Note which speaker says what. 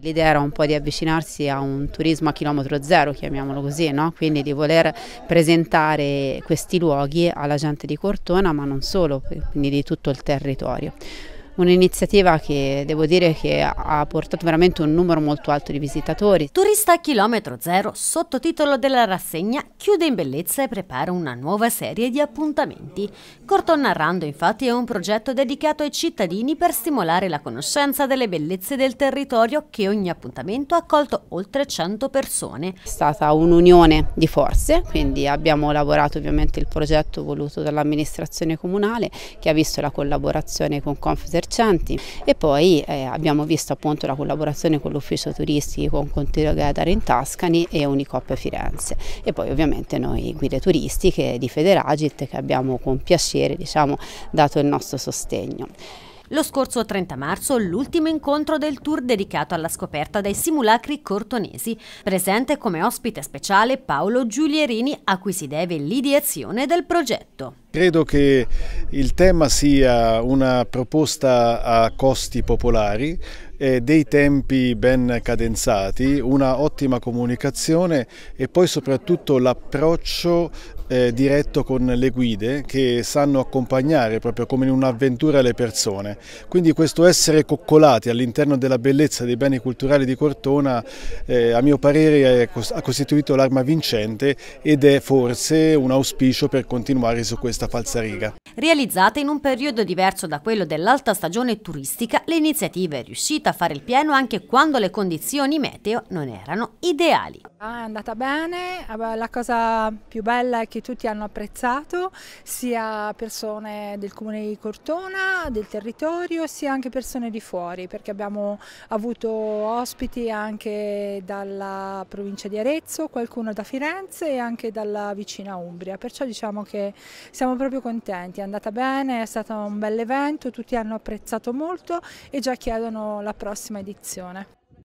Speaker 1: L'idea era un po' di avvicinarsi a un turismo a chilometro zero, chiamiamolo così, no? quindi di voler presentare questi luoghi alla gente di Cortona, ma non solo, quindi di tutto il territorio un'iniziativa che devo dire che ha portato veramente
Speaker 2: un numero molto alto di visitatori. Turista a chilometro zero, sottotitolo della rassegna, chiude in bellezza e prepara una nuova serie di appuntamenti. Corto Narrando infatti è un progetto dedicato ai cittadini per stimolare la conoscenza delle bellezze del territorio che ogni appuntamento ha accolto oltre 100 persone. È
Speaker 1: stata un'unione di forze, quindi abbiamo lavorato ovviamente il progetto voluto dall'amministrazione comunale che ha visto la collaborazione con Confeser commercianti e poi eh, abbiamo visto appunto la collaborazione con l'ufficio turistico con Contiero Gaetare in Toscani e Unicop Firenze e poi ovviamente noi guide turistiche di Federagit che abbiamo con piacere diciamo, dato il nostro sostegno.
Speaker 2: Lo scorso 30 marzo l'ultimo incontro del tour dedicato alla scoperta dei simulacri cortonesi, presente come ospite speciale Paolo Giulierini a cui si deve l'ideazione del progetto.
Speaker 3: Credo che il tema sia una proposta a costi popolari, eh, dei tempi ben cadenzati, una ottima comunicazione e poi soprattutto l'approccio eh, diretto con le guide che sanno accompagnare proprio come in un'avventura le persone. Quindi questo essere coccolati all'interno della bellezza dei beni culturali di Cortona eh, a mio parere ha costituito l'arma vincente ed è forse un auspicio per continuare su questa falsariga.
Speaker 2: Realizzate in un periodo diverso da quello dell'alta stagione turistica, l'iniziativa è riuscita a fare il pieno anche quando le condizioni meteo non erano ideali.
Speaker 4: Ah, è andata bene, la cosa più bella è che che tutti hanno apprezzato, sia persone del comune di Cortona, del territorio, sia anche persone di fuori, perché abbiamo avuto ospiti anche dalla provincia di Arezzo, qualcuno da Firenze e anche dalla vicina Umbria, perciò diciamo che siamo proprio contenti, è andata bene, è stato un bel evento, tutti hanno apprezzato molto e già chiedono la prossima edizione.